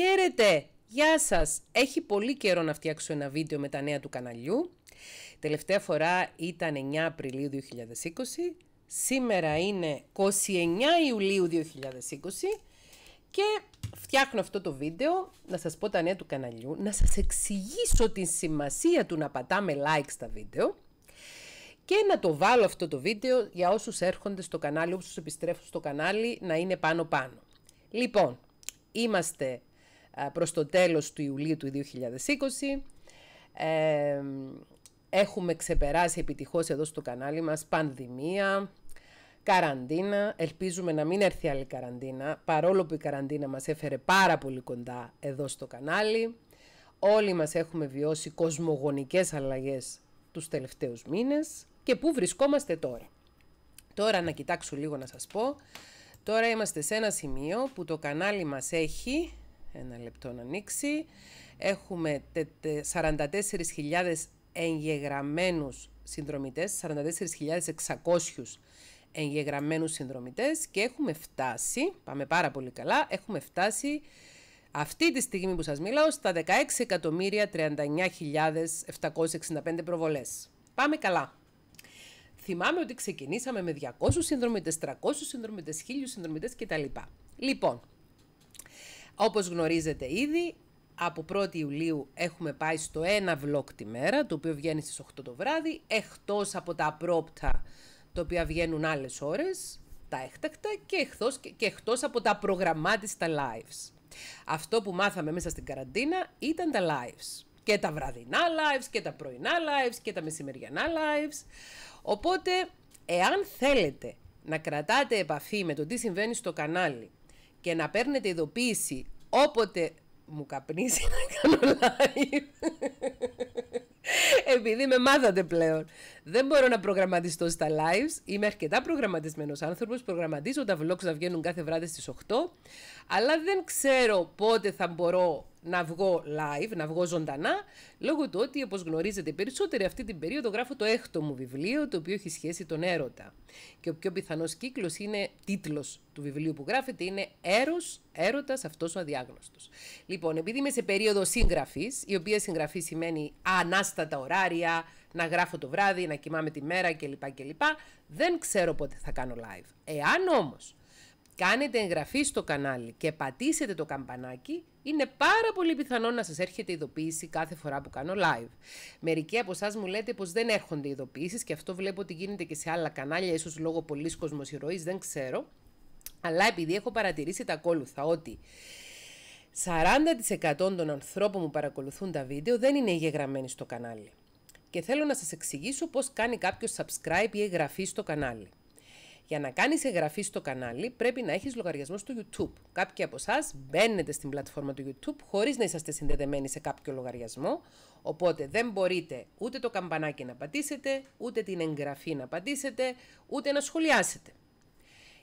Χαίρετε! Γεια σας! Έχει πολύ καιρό να φτιάξω ένα βίντεο με τα νέα του καναλιού. Τελευταία φορά ήταν 9 Απριλίου 2020. Σήμερα είναι 29 Ιουλίου 2020. Και φτιάχνω αυτό το βίντεο να σας πω τα νέα του καναλιού, να σας εξηγήσω τη σημασία του να πατάμε like στα βίντεο και να το βάλω αυτό το βίντεο για όσους έρχονται στο κανάλι, όσους επιστρέφουν στο κανάλι να είναι πάνω πάνω. Λοιπόν, είμαστε ε, προς το τέλος του Ιουλίου του 2020. έχουμε ξεπεράσει επιτυχώς εδώ στο κανάλι μας πανδημία, καραντίνα. Ελπίζουμε να μην έρθει άλλη καραντίνα, παρόλο που η καραντίνα μας έφερε πάρα πολύ κοντά εδώ στο κανάλι. Όλοι μας έχουμε βιώσει κοσμογονικές αλλαγές τους τελευταίους μήνες και πού βρισκόμαστε τώρα. Τώρα να κοιτάξω λίγο να σας πω. Τώρα είμαστε σε ένα σημείο που το κανάλι μας έχει ένα λεπτό να ανοίξει. Έχουμε 44.000 εγγεγραμμένους συνδρομητές, 44.600 εγγεγραμμένους συνδρομητές και έχουμε φτάσει, πάμε πάρα πολύ καλά, έχουμε φτάσει αυτή τη στιγμή που σας μιλάω στα 16.039.765 προβολές. Πάμε καλά. Θυμάμαι ότι ξεκινήσαμε με 200 συνδρομητές, 300 συνδρομητές, 1.000 συνδρομητές κτλ. Λοιπόν, όπως γνωρίζετε ήδη, από 1η Ιουλίου έχουμε πάει στο ένα vlog τη μέρα, το οποίο βγαίνει στις 8 το βράδυ, εκτός από τα απρόπτα, τα οποία βγαίνουν άλλες ώρες, τα έκτακτα και εκτός, και εκτός από τα προγραμμάτιστα lives. Αυτό που μάθαμε μέσα στην καραντίνα ήταν τα lives. Και τα βραδινά lives και τα πρωινά lives και τα μεσημεριανά lives. Οπότε, εάν θέλετε να κρατάτε επαφή με το τι συμβαίνει στο κανάλι και να παίρνετε ειδοποίηση όποτε μου καπνίζει να κάνω live. Επειδή με μάθατε πλέον. Δεν μπορώ να προγραμματιστώ στα lives. Είμαι αρκετά προγραμματισμένος άνθρωπος. Προγραμματίζω τα vlogs να βγαίνουν κάθε βράδυ στις 8. Αλλά δεν ξέρω πότε θα μπορώ να βγω live, να βγω ζωντανά, λόγω του ότι, όπως γνωρίζετε περισσότεροι, αυτή την περίοδο γράφω το έκτο μου βιβλίο, το οποίο έχει σχέση τον έρωτα. Και ο πιο πιθανός κύκλος είναι, τίτλος του βιβλίου που γράφεται είναι έρωτα, έρωτας, αυτός ο αδιάγνωστος Λοιπόν, επειδή είμαι σε περίοδο συγγραφής, η οποία συγγραφή σημαίνει ανάστατα ωράρια, να γράφω το βράδυ, να κοιμάμαι τη μέρα κλπ. κλπ δεν ξέρω πότε θα κάνω live. Εάν όμως κάνετε εγγραφή στο κανάλι και πατήσετε το καμπανάκι, είναι πάρα πολύ πιθανό να σας έρχεται ειδοποίηση κάθε φορά που κάνω live. Μερικοί από εσάς μου λέτε πως δεν έρχονται ειδοποιήσει και αυτό βλέπω ότι γίνεται και σε άλλα κανάλια, ίσως λόγω πολλής κοσμοσυρωή, δεν ξέρω. Αλλά επειδή έχω παρατηρήσει τα ακόλουθα ότι 40% των ανθρώπων που παρακολουθούν τα βίντεο δεν είναι εγγεγραμμένοι στο κανάλι. Και θέλω να σας εξηγήσω πώς κάνει κάποιος subscribe ή εγγραφή στο κανάλι. Για να κάνεις εγγραφή στο κανάλι πρέπει να έχεις λογαριασμό στο YouTube. Κάποιοι από εσάς μπαίνετε στην πλατφόρμα του YouTube χωρίς να είσαστε συνδεδεμένοι σε κάποιο λογαριασμό, οπότε δεν μπορείτε ούτε το καμπανάκι να πατήσετε, ούτε την εγγραφή να πατήσετε, ούτε να σχολιάσετε.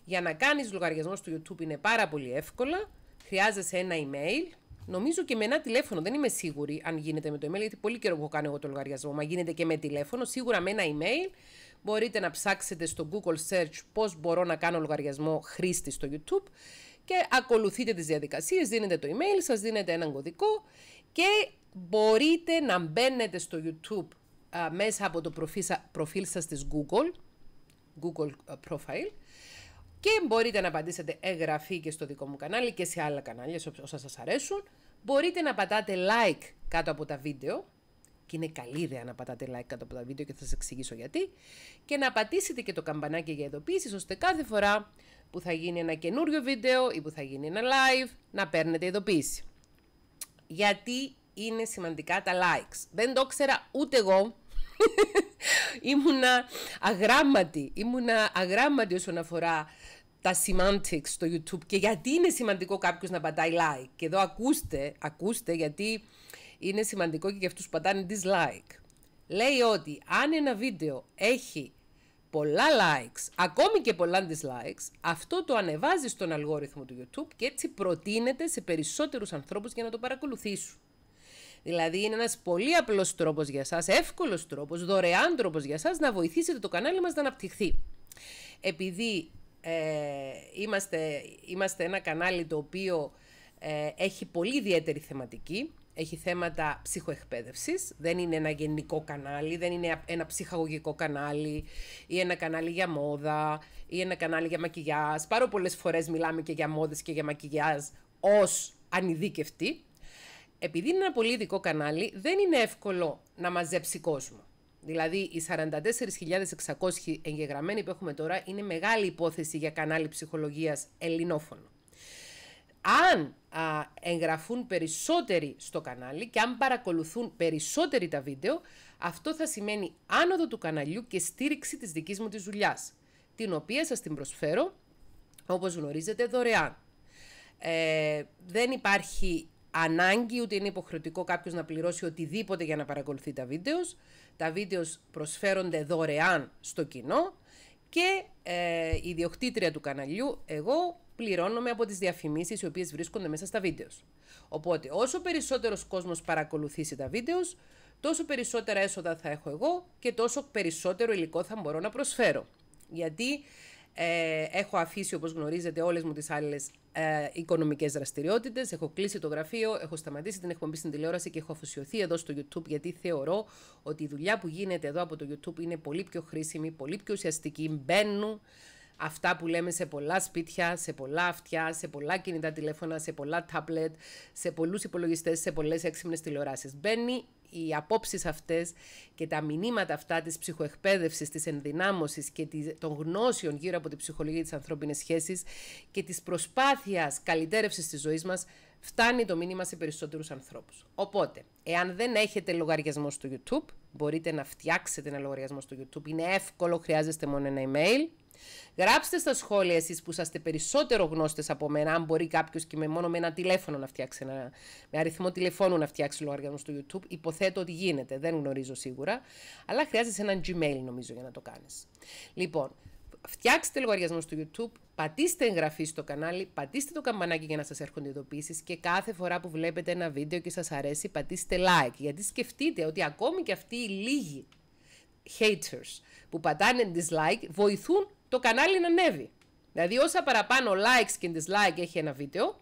Για να κάνεις λογαριασμό στο YouTube είναι πάρα πολύ εύκολα, χρειάζεσαι ένα email, Νομίζω και με ένα τηλέφωνο. Δεν είμαι σίγουρη αν γίνεται με το email, γιατί πολύ καιρό που έχω κάνει εγώ το λογαριασμό. Μα γίνεται και με τηλέφωνο, σίγουρα με ένα email. Μπορείτε να ψάξετε στο Google Search πώς μπορώ να κάνω λογαριασμό χρήστη στο YouTube και ακολουθείτε τις διαδικασίες, δίνετε το email σας, δίνετε έναν κωδικό και μπορείτε να μπαίνετε στο YouTube μέσα από το προφίλ σας της Google, Google Profile, και μπορείτε να απαντήσετε εγγραφή και στο δικό μου κανάλι και σε άλλα κανάλια όσα σας αρέσουν. Μπορείτε να πατάτε like κάτω από τα βίντεο και είναι καλή ιδέα να πατάτε like κάτω από τα βίντεο και θα σας εξηγήσω γιατί. Και να πατήσετε και το καμπανάκι για ειδοποίησης, ώστε κάθε φορά που θα γίνει ένα καινούριο βίντεο ή που θα γίνει ένα live, να παίρνετε ειδοποίηση. Γιατί είναι σημαντικά τα likes. Δεν το ξέρα ούτε εγώ. ήμουνα αγράμματη, ήμουνα αγράμματη όσον αφορά τα semantics στο YouTube και γιατί είναι σημαντικό κάποιος να πατάει like. Και εδώ ακούστε, ακούστε γιατί είναι σημαντικό και για αυτούς που πατάνε dislike. Λέει ότι αν ένα βίντεο έχει πολλά likes, ακόμη και πολλά dislikes, αυτό το ανεβάζει στον αλγόριθμο του YouTube και έτσι προτείνεται σε περισσότερους ανθρώπους για να το παρακολουθήσουν. Δηλαδή είναι ένας πολύ απλός τρόπος για σας, εύκολος τρόπος, δωρεάν τρόπος για σας να βοηθήσετε το κανάλι μας να αναπτυχθεί. Επειδή ε, είμαστε, είμαστε ένα κανάλι το οποίο ε, έχει πολύ ιδιαίτερη θεματική, έχει θέματα ψυχοεκπαίδευσης, δεν είναι ένα γενικό κανάλι, δεν είναι ένα ψυχαγωγικό κανάλι ή ένα κανάλι για μόδα ή ένα κανάλι για μακιγιάζ. Πάρα πολλές φορές μιλάμε και για μόδες και για μακιγιάζ ως ανειδίκευτοι. Επειδή είναι ένα πολύ ειδικό κανάλι, δεν είναι εύκολο να μαζέψει κόσμο. Δηλαδή, οι 44.600 εγγεγραμμένοι που έχουμε τώρα είναι μεγάλη υπόθεση για κανάλι ψυχολογίας ελληνόφωνο αν α, εγγραφούν περισσότεροι στο κανάλι και αν παρακολουθούν περισσότεροι τα βίντεο, αυτό θα σημαίνει άνοδο του καναλιού και στήριξη της δικής μου της δουλειάς, την οποία σας την προσφέρω, όπως γνωρίζετε, δωρεάν. Ε, δεν υπάρχει ανάγκη, ούτε είναι υποχρεωτικό κάποιος να πληρώσει οτιδήποτε για να παρακολουθεί τα βίντεος. Τα βίντεος προσφέρονται δωρεάν στο κοινό και ε, η διοκτήτρια του καναλιού, εγώ, πληρώνομαι από τις διαφημίσεις οι οποίες βρίσκονται μέσα στα βίντεος. Οπότε, όσο περισσότερος κόσμος παρακολουθήσει τα βίντεος, τόσο περισσότερα έσοδα θα έχω εγώ και τόσο περισσότερο υλικό θα μπορώ να προσφέρω. Γιατί ε, έχω αφήσει, όπως γνωρίζετε, όλες μου τις άλλες ε, οικονομικές δραστηριότητες, έχω κλείσει το γραφείο, έχω σταματήσει την εκπομπή στην τηλεόραση και έχω αφοσιωθεί εδώ στο YouTube γιατί θεωρώ ότι η δουλειά που γίνεται εδώ από το YouTube είναι πολύ πιο χρήσιμη, πολύ πιο ουσιαστική, μπαίνουν αυτά που λέμε σε πολλά σπίτια, σε πολλά αυτιά, σε πολλά κινητά τηλέφωνα, σε πολλά τάμπλετ, σε πολλούς υπολογιστές, σε πολλές έξυπνες τηλεοράσεις. Μπαίνει οι απόψεις αυτές και τα μηνύματα αυτά της ψυχοεκπαίδευσης, της ενδυνάμωσης και των γνώσεων γύρω από την ψυχολογία της ανθρώπινης σχέσης και της προσπάθειας καλυτέρευσης της ζωής μας φτάνει το μήνυμα σε περισσότερους ανθρώπους. Οπότε, εάν δεν έχετε λογαριασμό στο YouTube, μπορείτε να φτιάξετε ένα λογαριασμό στο YouTube. Είναι εύκολο, χρειάζεστε μόνο ένα email Γράψτε στα σχόλια εσείς που είσαστε περισσότερο γνώστες από μένα, αν μπορεί κάποιος και με μόνο με ένα τηλέφωνο να φτιάξει ένα, με αριθμό τηλεφώνου να φτιάξει λογαριασμός στο YouTube. Υποθέτω ότι γίνεται, δεν γνωρίζω σίγουρα. Αλλά χρειάζεσαι ένα Gmail νομίζω για να το κάνεις. Λοιπόν, φτιάξτε λογαριασμό στο YouTube, πατήστε εγγραφή στο κανάλι, πατήστε το καμπανάκι για να σας έρχονται ειδοποιήσεις και κάθε φορά που βλέπετε ένα βίντεο και σας αρέσει πατήστε like, γιατί σκεφτείτε ότι ακόμη και αυτοί οι λίγοι haters που πατάνε dislike βοηθούν το κανάλι να ανέβει. Δηλαδή όσα παραπάνω likes και dislike έχει ένα βίντεο,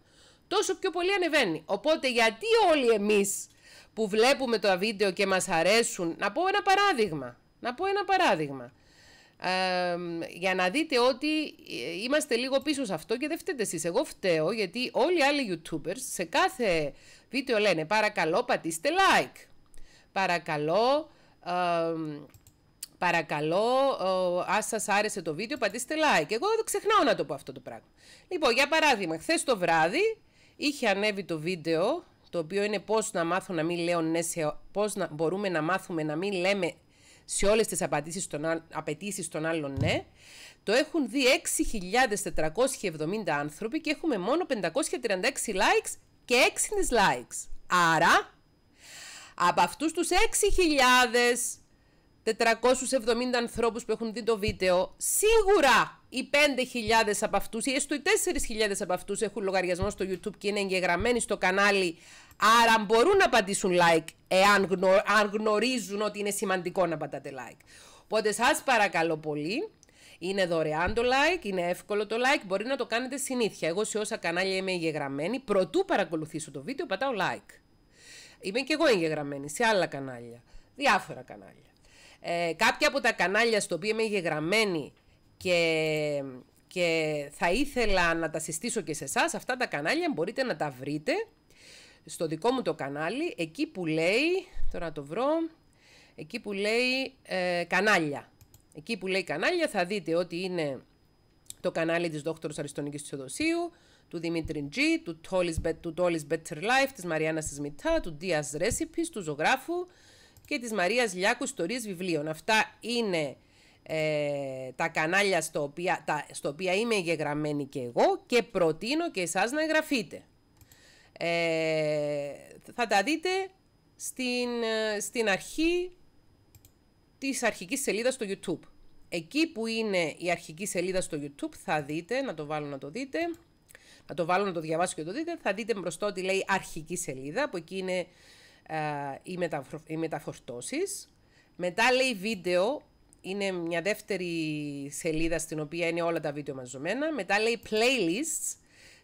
τόσο πιο πολύ ανεβαίνει. Οπότε γιατί όλοι εμείς που βλέπουμε το βίντεο και μας αρέσουν, να πω ένα παράδειγμα, να πω ένα παράδειγμα. για να δείτε ότι είμαστε λίγο πίσω σε αυτό και δεν φταίτε εσείς. Εγώ φταίω γιατί όλοι οι άλλοι YouTubers σε κάθε βίντεο λένε παρακαλώ πατήστε like, παρακαλώ Παρακαλώ, αν σας άρεσε το βίντεο, πατήστε like. Εγώ δεν ξεχνάω να το πω αυτό το πράγμα. Λοιπόν, για παράδειγμα, χθες το βράδυ είχε ανέβει το βίντεο το οποίο είναι πώς να μάθω να μην λέω ναι, σε, πώς μπορούμε να μάθουμε να μην λέμε σε όλες τις απαιτήσεις των, απαιτήσεις των άλλων ναι, το έχουν δει 6.470 άνθρωποι και έχουμε μόνο 536 likes και 6 dislikes. Άρα, από αυτούς τους 6.000 470 ανθρώπους που έχουν δει το βίντεο, σίγουρα οι 5.000 από αυτούς, ή έστω οι 4.000 από αυτούς έχουν λογαριασμό στο YouTube και είναι εγγεγραμμένοι στο κανάλι, άρα μπορούν να πατήσουν like εάν γνω, αν γνωρίζουν ότι είναι σημαντικό να πατάτε like. Οπότε σας παρακαλώ πολύ, είναι δωρεάν το like, είναι εύκολο το like, μπορεί να το κάνετε συνήθεια. Εγώ σε όσα κανάλια είμαι εγγεγραμμένη, προτού παρακολουθήσω το βίντεο πατάω like. Είμαι και εγώ εγγεγραμμένη σε άλλα κανάλια, διάφορα κανάλια. Ε, κάποια από τα κανάλια στο οποίο είμαι γεγραμμένη και, και θα ήθελα να τα συστήσω και σε εσάς, αυτά τα κανάλια μπορείτε να τα βρείτε στο δικό μου το κανάλι, εκεί που λέει, τώρα το βρω, εκεί που λέει ε, κανάλια. Εκεί που λέει κανάλια θα δείτε ότι είναι το κανάλι της Δόκτωρος Αριστονικής Τσιοδοσίου, του Δημήτρη G, του Τόλις Better Life, της Μαριάννας της του Diaz Recipes, του Ζωγράφου, και της Μαρίας Λιάκου Ιστορίες Βιβλίων. Αυτά είναι ε, τα κανάλια στο οποία, τα, στο οποία είμαι εγγεγραμμένη και εγώ και προτείνω και εσάς να εγγραφείτε. Ε, θα τα δείτε στην, στην αρχή της αρχικής σελίδας στο YouTube. Εκεί που είναι η αρχική σελίδα στο YouTube θα δείτε, να το βάλω να το δείτε, να το βάλω να το διαβάσω και το δείτε, θα δείτε μπροστά ότι λέει αρχική σελίδα, που εκεί είναι ή, ε, μεταφρο, Μετά λέει βίντεο, είναι μια δεύτερη σελίδα στην οποία είναι όλα τα βίντεο μαζωμένα. Μετά λέει playlists.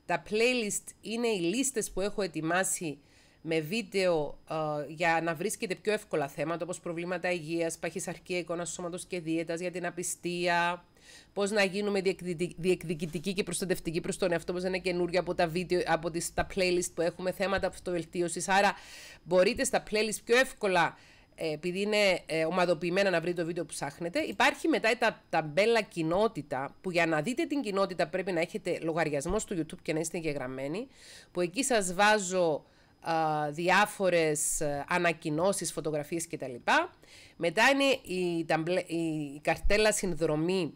Τα playlist είναι οι λίστες που έχω ετοιμάσει με βίντεο ε, για να βρίσκεται πιο εύκολα θέματα όπως προβλήματα υγείας, παχυσαρκία εικόνας σώματος και δίαιτας για την απιστία, πώς να γίνουμε διεκδικητικοί και προστατευτικοί προς τον εαυτό μας. Είναι καινούργια από τα, βίντεο, από τις, τα playlist που έχουμε, θέματα αυτοβελτίωσης. Άρα, μπορείτε στα playlist πιο εύκολα ε, επειδή είναι ε, ομαδοποιημένα να βρείτε το βίντεο που ψάχνετε, υπάρχει μετά τα ταμπέλα κοινότητα, που για να δείτε την κοινότητα πρέπει να έχετε λογαριασμό στο YouTube και να είστε εγγεγραμμένοι, που εκεί σας βάζω διάφορες ε, ανακοινώσεις, φωτογραφίες κτλ. Μετά είναι η, η καρτέλα συνδρομή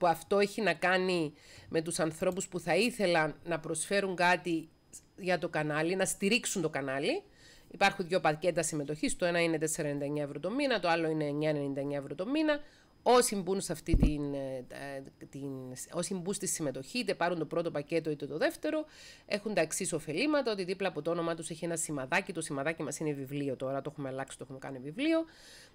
που αυτό έχει να κάνει με τους ανθρώπους που θα ήθελαν να προσφέρουν κάτι για το κανάλι, να στηρίξουν το κανάλι. Υπάρχουν δύο πακέτα συμμετοχής. Το ένα είναι 4,99 ευρώ το μήνα, το άλλο είναι 9,99 ευρώ το μήνα. Όσοι μπουν, σε αυτή την, ε, την, όσοι μπουν στη συμμετοχή, είτε πάρουν το πρώτο πακέτο είτε το δεύτερο, έχουν τα εξής ωφελήματα: ότι δίπλα από το όνομά τους έχει ένα σημαδάκι. Το σημαδάκι μας είναι βιβλίο τώρα, το έχουμε αλλάξει, το έχουμε κάνει βιβλίο.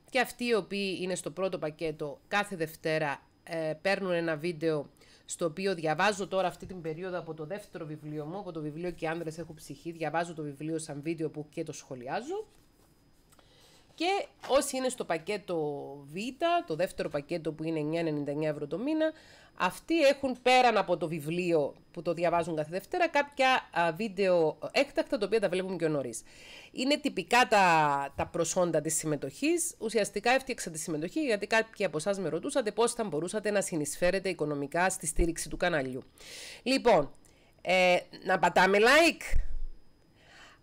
Και αυτοί οι οποίοι είναι στο πρώτο πακέτο, κάθε Δευτέρα ε, παίρνουν ένα βίντεο στο οποίο διαβάζω τώρα αυτή την περίοδο από το δεύτερο βιβλίο μου, από το βιβλίο «Και άνδρες έχουν ψυχή», διαβάζω το βιβλίο σαν βίντεο που και το σχολιάζω. Και όσοι είναι στο πακέτο Β, το δεύτερο πακέτο που είναι 9,99 ευρώ το μήνα, αυτοί έχουν πέραν από το βιβλίο που το διαβάζουν κάθε Δευτέρα κάποια α, βίντεο έκτακτα τα οποία τα βλέπουμε και νωρίς. Είναι τυπικά τα, τα προσόντα της συμμετοχής. Ουσιαστικά έφτιαξα τη συμμετοχή γιατί κάποιοι από εσάς με ρωτούσατε πώς θα μπορούσατε να συνεισφέρετε οικονομικά στη στήριξη του καναλιού. Λοιπόν, ε, να πατάμε like.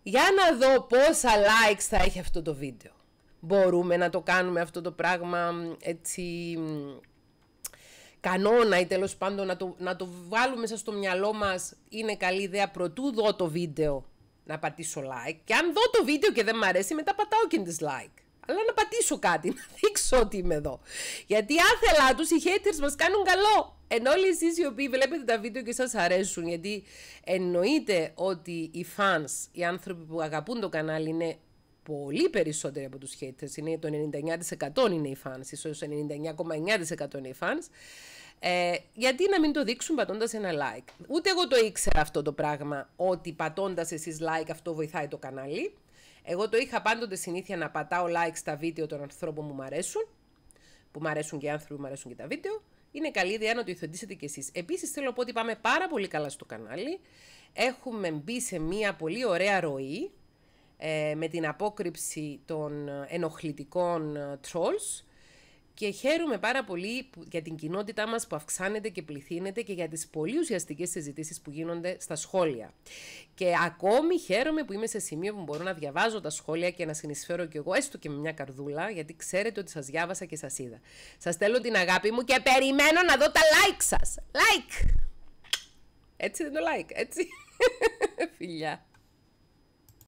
Για να δω πόσα likes θα έχει αυτό το βίντεο μπορούμε να το κάνουμε αυτό το πράγμα έτσι κανόνα ή τέλος πάντων να το, να το βάλουμε μέσα στο μυαλό μας είναι καλή ιδέα προτού δω το βίντεο να πατήσω like και αν δω το βίντεο και δεν μου αρέσει μετά πατάω και dislike. Αλλά να πατήσω κάτι, να δείξω ότι είμαι εδώ. Γιατί άθελα τους οι haters μας κάνουν καλό. Ενώ όλοι εσείς οι οποίοι βλέπετε τα βίντεο και σας αρέσουν, γιατί εννοείται ότι οι fans, οι άνθρωποι που αγαπούν το κανάλι είναι πολύ περισσότεροι από τους haters, είναι το 99% είναι οι fans, ίσως 99,9% είναι οι fans, ε, γιατί να μην το δείξουν πατώντας ένα like. Ούτε εγώ το ήξερα αυτό το πράγμα, ότι πατώντας εσείς like αυτό βοηθάει το κανάλι. Εγώ το είχα πάντοτε συνήθεια να πατάω like στα βίντεο των ανθρώπων που μου αρέσουν, που μου αρέσουν και οι άνθρωποι που μου αρέσουν και τα βίντεο. Είναι καλή ιδέα να το υιοθετήσετε κι εσείς. Επίσης θέλω να πω ότι πάμε πάρα πολύ καλά στο κανάλι. Έχουμε μπει σε μια πολύ ωραία ροή ε, με την απόκρυψη των ενοχλητικών ε, trolls και χαίρομαι πάρα πολύ για την κοινότητά μας που αυξάνεται και πληθύνεται και για τις πολύ ουσιαστικές συζητήσεις που γίνονται στα σχόλια. Και ακόμη χαίρομαι που είμαι σε σημείο που μπορώ να διαβάζω τα σχόλια και να συνεισφέρω κι εγώ έστω και με μια καρδούλα γιατί ξέρετε ότι σας διάβασα και σας είδα. Σας στέλνω την αγάπη μου και περιμένω να δω τα like σας. Like! Έτσι δεν το like, έτσι. Φιλιά.